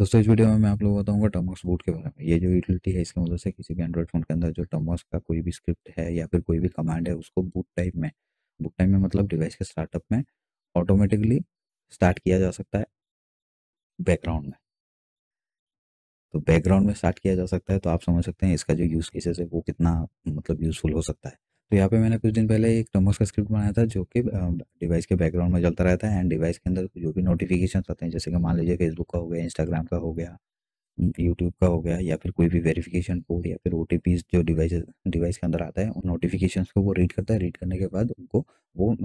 दोस्तों इस वीडियो में मैं आप लोगों को बताऊंगा टर्मॉक्स बूट के बारे में ये जो यूटिलिटी है इसकी मदद से किसी भी एंड्रॉइड फ़ोन के अंदर जो टर्मॉक्स का कोई भी स्क्रिप्ट है या फिर कोई भी कमांड है उसको बूट टाइप में बूट टाइप में मतलब डिवाइस के स्टार्टअप में ऑटोमेटिकली स्टार्ट किया जा सकता है बैकग्राउंड में तो बैकग्राउंड में स्टार्ट किया जा सकता है तो आप समझ सकते हैं इसका जो यूज़ केसेस है वो कितना मतलब यूज़फुल हो सकता है तो यहाँ पे मैंने कुछ दिन पहले एक टमोस का स्क्रिप्ट बनाया था जो कि डिवाइस के बैकग्राउंड में चलता रहता है एंड डिवाइस के अंदर जो भी नोटिफिकेशन आते हैं जैसे कि मान लीजिए फेसबुक का हो गया इंस्टाग्राम का हो गया यूट्यूब का हो गया या फिर कोई भी वेरिफिकेशन कोड या फिर ओ जो डिवाइस डिवाइस के अंदर आता है उन नोटिफिकेशन को वो रीड करता है रीड करने के बाद उनको वो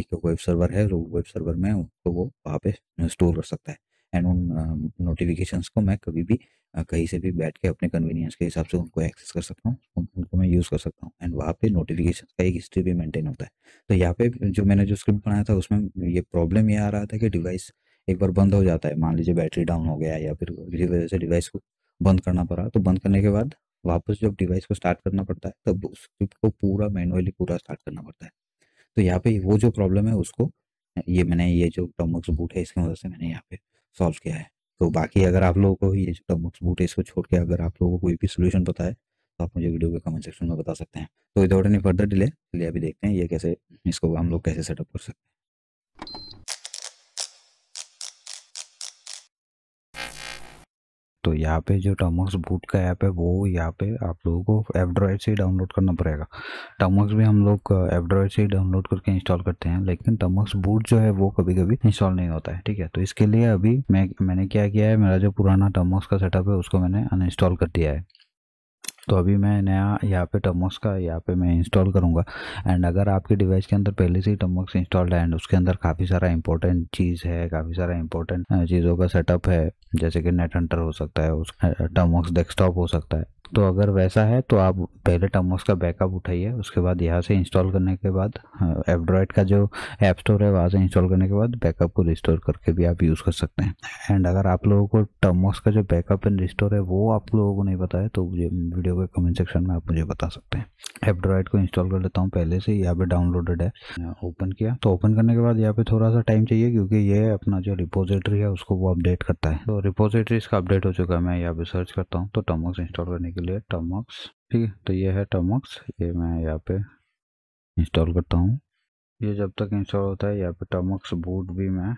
एक वेब सर्वर है वेब सर्वर में उनको वो वहाँ पे स्टोर कर सकता है एंड उन नोटिफिकेशंस को मैं कभी भी कहीं से भी बैठ के अपने कन्वीनियंस के हिसाब से उनको एक्सेस कर सकता हूँ उनको मैं यूज़ कर सकता हूँ एंड वहाँ पे नोटिफिकेशन का एक हिस्ट्री भी मेंटेन होता है तो यहाँ पे जो मैंने जो स्क्रिप्ट बनाया था उसमें ये प्रॉब्लम ये आ रहा था कि डिवाइस एक बार बंद हो जाता है मान लीजिए बैटरी डाउन हो गया या फिर किसी वजह से डिवाइस को बंद करना पड़ा तो बंद करने के बाद वापस जब डिवाइस को स्टार्ट करना पड़ता है तब तो स्क्रिप्ट को पूरा मैनुअली पूरा स्टार्ट करना पड़ता है तो यहाँ पे वो जो प्रॉब्लम है उसको ये मैंने ये जो टर्मक्स बूट है इसकी मदद से मैंने यहाँ पे सॉल्व किया है तो बाकी अगर आप लोगों को ये टॉप बॉक्स बूट इसको छोड़ के अगर आप लोगों को कोई भी सोल्यूशन पता है तो आप मुझे वीडियो के कमेंट सेक्शन में बता सकते हैं तो इधर नहीं फर्दर डिले चलिए अभी देखते हैं ये कैसे इसको हम लोग कैसे सेटअप कर सकते हैं तो यहाँ पे जो टर्मक्स बूट का ऐप है वो यहाँ पे आप लोगों को एवड्रॉयड से डाउनलोड करना पड़ेगा टर्मक्स भी हम लोग एवड्रॉयड से डाउनलोड करके इंस्टॉल करते हैं लेकिन टर्मक्स बूट जो है वो कभी कभी इंस्टॉल नहीं होता है ठीक है तो इसके लिए अभी मैं मैंने क्या किया है मेरा जो पुराना टर्मक्स का सेटअप है उसको मैंने अनइंस्टॉल कर दिया है तो अभी मैं नया यहाँ पे टमोक्स का यहाँ पे मैं इंस्टॉल करूँगा एंड अगर आपके डिवाइस के अंदर पहले से ही टमोक्स इंस्टॉल्ड है एंड उसके अंदर काफ़ी सारा इंपॉर्टेंट चीज़ है काफ़ी सारा इंपॉर्टेंट चीज़ों का सेटअप है जैसे कि नेट हंटर हो सकता है उस टमोक्स डेस्कटॉप हो सकता है तो अगर वैसा है तो आप पहले टमोस का बैकअप उठाइए उसके बाद यहाँ से इंस्टॉल करने के बाद एंड्रॉयड हाँ, का जो ऐप स्टोर है वहाँ से इंस्टॉल करने के बाद बैकअप को रिस्टोर करके भी आप यूज़ कर सकते हैं एंड अगर आप लोगों को टमोस का जो बैकअप एंड रिस्टोर है वो आप लोगों को नहीं पता है तो मुझे वीडियो के कमेंट सेक्शन में आप मुझे बता सकते हैं एंड्रॉयड को इंस्टॉल कर लेता हूँ पहले से यहाँ पर डाउनलोडेड है ओपन किया तो ओपन करने के बाद यहाँ पर थोड़ा सा टाइम चाहिए क्योंकि ये अपना जो रिपोजिटरी है उसको वो अपडेट करता है तो रिपोजिटरी इसका अपडेट हो चुका है मैं यहाँ पर सर्च करता हूँ तो टमोस इंस्टॉल करने के के लिए टमॉक्स ठीक है तो ये है टमॉक्स ये मैं यहाँ पे इंस्टॉल करता हूँ ये जब तक इंस्टॉल होता है यहाँ पे टमॉक्स बूट भी मैं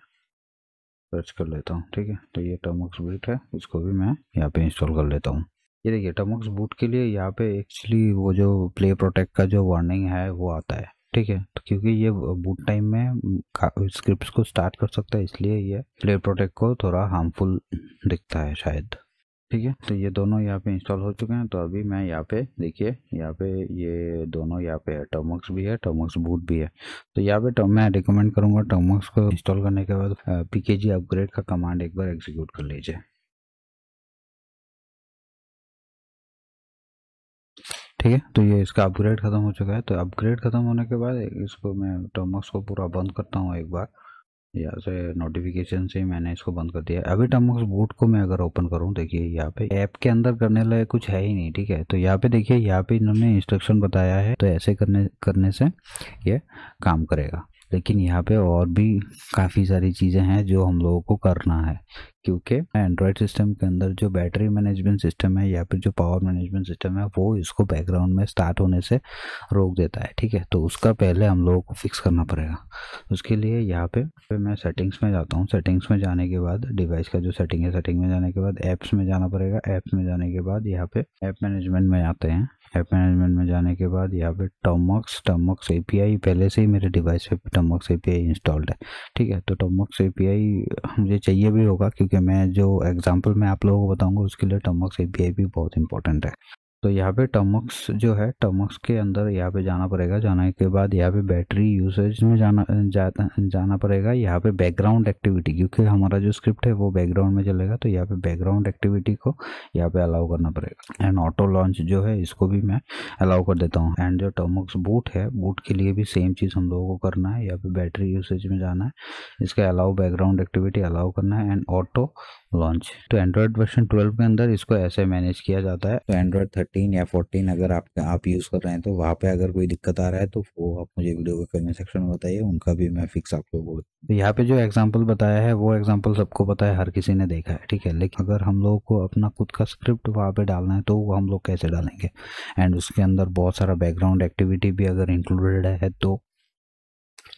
सर्च कर लेता हूँ ठीक है तो ये टमॉक्स बूट है इसको भी मैं यहाँ पे इंस्टॉल कर लेता हूँ ये देखिए टमॉक्स बूट के लिए यहाँ पे एक्चुअली वो जो प्ले प्रोटेक्ट का जो वार्निंग है वो आता है ठीक है तो क्योंकि ये बूट टाइम में स्क्रिप्ट को स्टार्ट कर सकता है इसलिए ये प्ले प्रोटेक्ट को थोड़ा हार्मफुल दिखता है शायद ठीक है तो ये दोनों यहाँ पे इंस्टॉल हो चुके हैं तो अभी मैं यहाँ पे देखिए यहाँ पे ये दोनों यहाँ पे है टोमोक्स भी है टोमोक्स बूट भी है तो यहाँ पे मैं रिकमेंड करूँगा टर्मोक्स को इंस्टॉल करने के बाद पीकेजी अपग्रेड का कमांड एक बार एग्जीक्यूट कर लीजिए ठीक है तो ये इसका अपग्रेड खत्म हो चुका है तो अपग्रेड खत्म होने के बाद इसको मैं टोमोक्स को पूरा बंद करता हूँ एक बार या तो से नोटिफिकेशन से मैंने इसको बंद कर दिया अभी टर्मवर्क्स बूट को मैं अगर ओपन करूँ देखिए यहाँ पे ऐप के अंदर करने लायक कुछ है ही नहीं ठीक है तो यहाँ पे देखिए यहाँ पे इन्होंने इंस्ट्रक्शन बताया है तो ऐसे करने करने से ये काम करेगा लेकिन यहाँ पे और भी काफ़ी सारी चीज़ें हैं जो हम लोगों को करना है क्योंकि एंड्रॉयड सिस्टम के अंदर जो बैटरी मैनेजमेंट सिस्टम है या फिर जो पावर मैनेजमेंट सिस्टम है वो इसको बैकग्राउंड में स्टार्ट होने से रोक देता है ठीक है तो उसका पहले हम लोगों को फिक्स करना पड़ेगा उसके लिए यहाँ पे मैं सेटिंग्स में जाता हूँ सेटिंग्स में जाने के बाद डिवाइस का जो सेटिंग है सेटिंग में जाने के बाद ऐप्स में जाना पड़ेगा ऐप्स में जाने के बाद यहाँ पे ऐप मैनेजमेंट में आते हैं ऐप मैनेजमेंट में जाने के बाद यहाँ पे टमक्स टमक्स एपीआई पहले से ही मेरे डिवाइस पे टॉमॉक्स एपीआई इंस्टॉल्ड है ठीक है तो टमक्स एपीआई मुझे चाहिए भी होगा क्योंकि मैं जो एग्जांपल मैं आप लोगों को बताऊंगा उसके लिए टमक्स एपीआई भी बहुत इंपॉर्टेंट है तो यहाँ पे टमक्स जो है टमक्स के अंदर यहाँ पे जाना पड़ेगा जाने के बाद यहाँ पे बैटरी यूसेज में जाना जा, जाना पड़ेगा यहाँ पे बैकग्राउंड एक्टिविटी क्योंकि हमारा जो स्क्रिप्ट है वो बैकग्राउंड में चलेगा तो यहाँ पे बैकग्राउंड एक्टिविटी को यहाँ पे अलाउ करना पड़ेगा एंड ऑटो लॉन्च जो है इसको भी मैं अलाउ कर देता हूँ एंड जो टमक्स बूट है बूट के लिए भी सेम चीज़ हम लोगों को करना है यहाँ पे बैटरी यूसेज में जाना है इसका अलाउ बैकग्राउंड एक्टिविटी अलाउ करना है एंड ऑटो लॉन्च तो एंड्रॉइड वर्षन ट्वेल्व के अंदर इसको ऐसे मैनेज किया जाता है तो एंड्रॉइड थर्टीन या फोर्टीन अगर आप आप यूज़ कर रहे हैं तो वहाँ पे अगर कोई दिक्कत आ रहा है तो वो आप मुझे वीडियो के कमेंट सेक्शन में बताइए उनका भी मैं फिक्स आप लोग तो यहाँ पे जो एग्जाम्पल बताया है वो एग्जाम्पल सबको पता है हर किसी ने देखा है ठीक है लेकिन अगर हम लोग को अपना खुद का स्क्रिप्ट वहाँ पर डालना है तो वो हम लोग कैसे डालेंगे एंड उसके अंदर बहुत सारा बैकग्राउंड एक्टिविटी भी अगर इंक्लूडेड है तो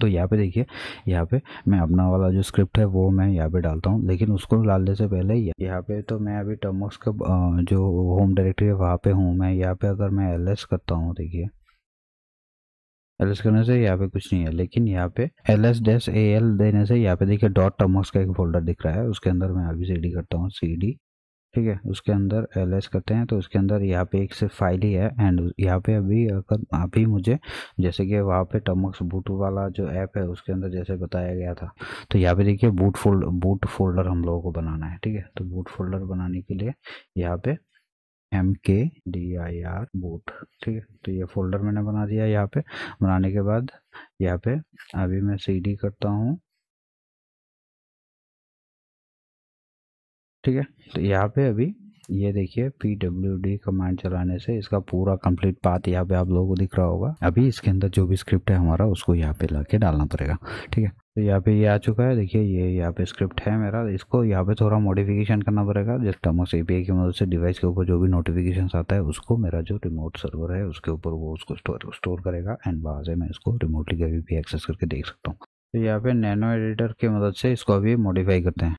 तो यहाँ पे देखिए यहाँ पे मैं अपना वाला जो स्क्रिप्ट है वो मैं यहाँ पे डालता हूँ लेकिन उसको डालने से पहले यहाँ पे तो मैं अभी टर्मोक्स का जो होम डायरेक्टरी है वहाँ पे हूँ मैं यहाँ पे अगर मैं एल करता हूँ देखिए एल करने से यहाँ पे कुछ नहीं है लेकिन यहाँ पे L S dash A L देने से यहाँ पे देखिए डॉट टर्मोक्स का एक फोल्डर दिख रहा है उसके अंदर मैं अभी सी डी करता हूँ सी डी ठीक है उसके अंदर एल करते हैं तो उसके अंदर यहाँ पे एक से फाइल ही है एंड यहाँ पे अभी अगर अभी मुझे जैसे कि वहाँ पे टमक्स बूट वाला जो ऐप है उसके अंदर जैसे बताया गया था तो यहाँ पे देखिए बूट फोल्ड बूट फोल्डर हम लोगों को बनाना है ठीक है तो बूट फोल्डर बनाने के लिए यहाँ पे एम के डी आई आर बूट ठीक है तो ये फोल्डर मैंने बना दिया यहाँ पे बनाने के बाद यहाँ पे अभी मैं सी डी करता हूँ ठीक है तो यहाँ पे अभी ये देखिए पी डब्ल्यू डी कमांड चलाने से इसका पूरा कंप्लीट पाथ यहाँ पे आप लोगों को दिख रहा होगा अभी इसके अंदर जो भी स्क्रिप्ट है हमारा उसको यहाँ पे ला के डालना पड़ेगा ठीक है तो यहाँ पे ये आ चुका है देखिए ये यहाँ पे स्क्रिप्ट है मेरा इसको यहाँ पे थोड़ा मॉडिफिकेशन करना पड़ेगा जिस टर्मोस ए की मदद से डिवाइस के ऊपर जो भी नोटिफिकेशन आता है उसको मेरा जो रिमोट सर्वर है उसके ऊपर वो उसको स्टोर स्टोर करेगा एंड बाहर से मैं इसको रिमोटली कभी भी एक्सेस करके देख सकता हूँ तो यहाँ पे नैनो एडिटर की मदद से इसको अभी मॉडिफाई करते हैं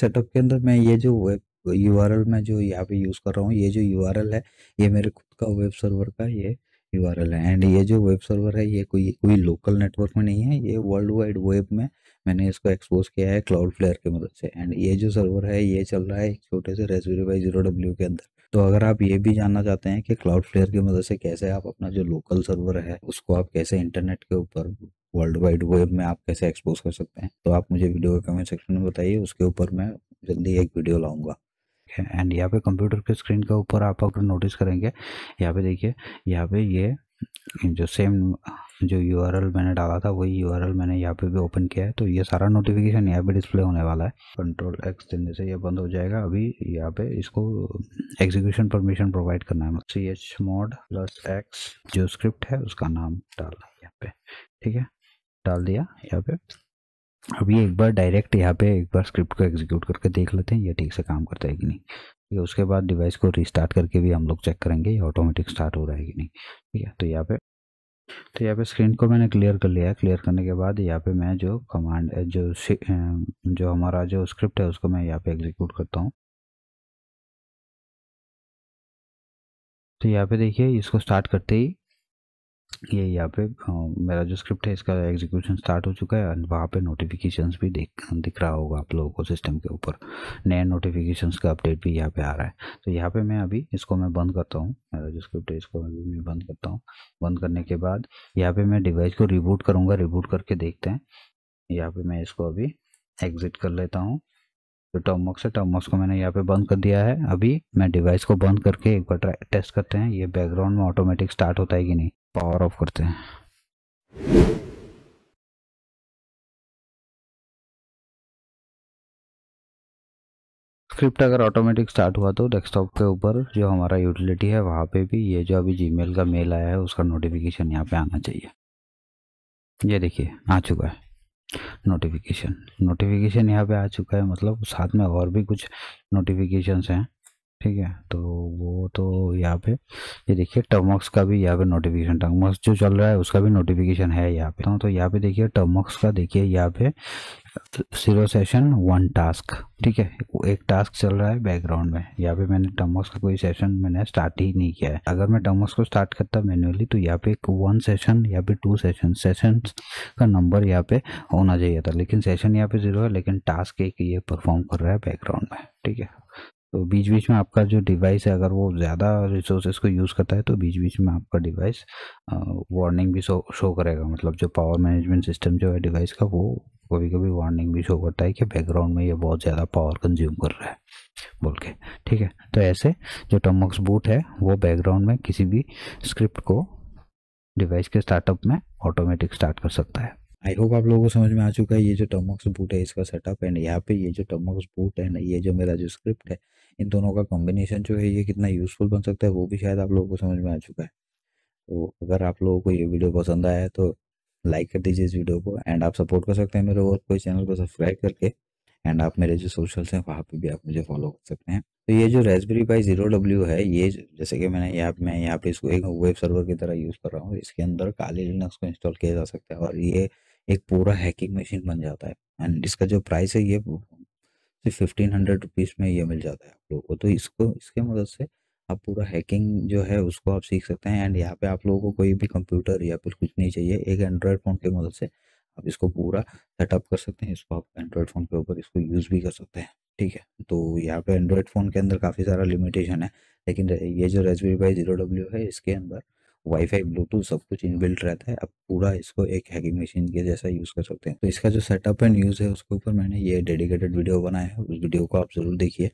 सेटअप के अंदर मैं ये जो वेब यू मैं जो यहाँ पे यूज़ कर रहा हूँ ये जो यू है ये मेरे खुद का वेब सर्वर का ये यू है एंड ये जो वेब सर्वर है ये कोई कोई लोकल नेटवर्क में नहीं है ये वर्ल्ड वाइड वेब में मैंने इसको एक्सपोज किया है क्लाउड फ्लेयर की मदद से एंड ये जो सर्वर है ये चल रहा है एक छोटे से रेसबेरी बाई जीरो डब्ल्यू के अंदर तो अगर आप ये भी जानना चाहते हैं कि क्लाउड फ्लेयर की मदद से कैसे आप अपना जो लोकल सर्वर है उसको आप कैसे इंटरनेट के ऊपर वर्ल्ड वाइड वेब में आप कैसे एक्सपोज कर सकते हैं तो आप मुझे वीडियो के कमेंट सेक्शन में बताइए उसके ऊपर मैं जल्दी एक वीडियो लाऊंगा एंड यहाँ पे कंप्यूटर के स्क्रीन के ऊपर आप अगर नोटिस करेंगे यहाँ पे देखिए यहाँ पे ये जो सेम जो यू मैंने डाला था वही यू मैंने यहाँ पे भी ओपन किया है तो ये सारा नोटिफिकेशन यहाँ पे डिस्प्ले होने वाला है कंट्रोल एक्स देने से ये बंद हो जाएगा अभी यहाँ पे इसको एग्जीक्यूशन परमिशन प्रोवाइड करना है C H mod plus X जो स्क्रिप्ट है उसका नाम डालना है यहाँ पे ठीक है डाल दिया यहाँ पे अभी एक बार डायरेक्ट यहाँ पे एक बार स्क्रिप्ट को एग्जीक्यूट करके देख लेते हैं ये ठीक से काम करता है कि नहीं ठीक है उसके बाद डिवाइस को रिस्टार्ट करके भी हम लोग चेक करेंगे ये ऑटोमेटिक स्टार्ट हो रहा है कि नहीं ठीक है तो यहाँ पे तो यहाँ पे स्क्रीन को मैंने क्लियर कर लिया है क्लियर करने के बाद यहाँ पे मैं जो कमांड जो जो हमारा जो स्क्रिप्ट है उसको मैं यहाँ पे एग्जीक्यूट करता हूँ तो यहाँ पे देखिए इसको स्टार्ट करते ही ये यहाँ पे मेरा जो स्क्रिप्ट है इसका एग्जीक्यूशन स्टार्ट हो चुका है एंड वहाँ पे नोटिफिकेशंस भी दिख दिख रहा होगा आप लोगों को सिस्टम के ऊपर नए नोटिफिकेशंस का अपडेट भी यहाँ पे आ रहा है तो यहाँ पे मैं अभी इसको मैं बंद करता हूँ मेरा जो स्क्रिप्ट है इसको अभी मैं बंद करता हूँ बंद करने के बाद यहाँ पर मैं डिवाइस को रिबूट करूँगा रिबूट करके देखते हैं यहाँ पर मैं इसको अभी एग्जिट कर लेता हूँ जो तो टर्मॉक्स है टॉमॉक्स को मैंने यहाँ पे बंद कर दिया है अभी मैं डिवाइस को बंद करके एक बार टेस्ट करते हैं ये बैकग्राउंड में ऑटोमेटिक स्टार्ट होता है कि नहीं पावर ऑफ करते हैं स्क्रिप्ट अगर ऑटोमेटिक स्टार्ट हुआ तो डेस्कटॉप के ऊपर जो हमारा यूटिलिटी है वहाँ पे भी ये जो अभी जीमेल का मेल आया है उसका नोटिफिकेशन यहाँ पे आना चाहिए ये देखिए आ चुका है नोटिफिकेशन नोटिफिकेशन यहाँ पे आ चुका है मतलब साथ में और भी कुछ नोटिफिकेशंस हैं ठीक है तो वो तो यहाँ पे ये देखिए टर्मॉक्स का भी यहाँ पे नोटिफिकेशन टर्मॉक्स जो चल रहा है उसका भी नोटिफिकेशन है यहाँ पे तो, यहाँ पे देखिए टर्मॉक्स का देखिए यहाँ पे जीरो सेशन वन टास्क ठीक है एक टास्क चल रहा है बैकग्राउंड में यहाँ पे मैंने टर्मॉक्स का कोई सेशन मैंने स्टार्ट ही नहीं किया है अगर मैं टर्मॉक्स को स्टार्ट करता मैनुअली तो यहाँ पे एक वन सेशन या फिर टू सेशन सेशन का नंबर यहाँ पे होना चाहिए था लेकिन सेशन यहाँ पे जीरो है लेकिन टास्क एक ये परफॉर्म कर रहा है बैकग्राउंड में ठीक है तो बीच बीच में आपका जो डिवाइस है अगर वो ज़्यादा रिसोर्सेज को यूज़ करता है तो बीच बीच में आपका डिवाइस वार्निंग भी शो शो करेगा मतलब जो पावर मैनेजमेंट सिस्टम जो है डिवाइस का वो कभी कभी वार्निंग भी शो करता है कि बैकग्राउंड में ये बहुत ज़्यादा पावर कंज्यूम कर रहा है बोल के ठीक है तो ऐसे जो टमोक्स बूट है वो बैकग्राउंड में किसी भी स्क्रिप्ट को डिवाइस के स्टार्टअप में ऑटोमेटिक स्टार्ट कर सकता है आई होप आप लोगों को समझ में आ चुका है ये जो टर्मोक्स बूट है इसका सेटअप एंड यहाँ पे ये जो टर्मोक्स बूट है ना ये जो मेरा जो स्क्रिप्ट है इन दोनों का कॉम्बिनेशन जो है ये कितना यूजफुल बन सकता है वो भी शायद आप लोगों को समझ में आ चुका है तो अगर आप लोगों को ये वीडियो पसंद आया है तो लाइक कर दीजिए इस वीडियो को एंड आप सपोर्ट कर सकते हैं मेरे और कोई चैनल को सब्सक्राइब करके एंड आप मेरे जो सोशल्स हैं वहाँ पर भी आप मुझे फॉलो कर सकते हैं तो ये जो रेसबेरी पाई जीरो डब्ल्यू है ये जैसे कि मैंने यहाँ मैं यहाँ पे इसको एक वेब सर्वर की तरह यूज़ कर रहा हूँ इसके अंदर काली लिनक्स को इंस्टॉल किया जा सकता है और ये एक पूरा हैकिंग मशीन बन जाता है एंड इसका जो प्राइस है ये सिर्फ फिफ्टीन हंड्रेड रुपीज़ में ये मिल जाता है आप लोगों को तो इसको इसके मदद से आप पूरा हैकिंग जो है उसको आप सीख सकते हैं एंड यहाँ पे आप लोगों को कोई भी कंप्यूटर या फिर कुछ नहीं चाहिए एक एंड्रॉयड फ़ोन की मदद से आप इसको पूरा सेटअप कर सकते हैं इसको आप एंड्रॉयड फ़ोन के ऊपर इसको यूज़ भी कर सकते हैं ठीक है तो यहाँ पे एंड्रॉयड फ़ोन के अंदर काफ़ी सारा लिमिटेशन है लेकिन ये जो रेजबी बाई जीरो डब्ल्यू है इसके अंदर वाईफाई ब्लूटूथ सब कुछ इनबिल्ट रहता है आप पूरा इसको एक हैकिंग मशीन के जैसा यूज़ कर सकते हैं तो इसका जो सेटअप एंड यूज़ है उसके ऊपर मैंने ये डेडिकेटेड वीडियो बनाया है उस वीडियो को आप ज़रूर देखिए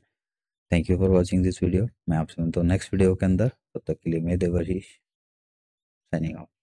thank you for watching this video मैं आपसे मिलता हूँ नेक्स्ट वीडियो के अंदर तब तक के लिए मैं देवरीश साइनिंग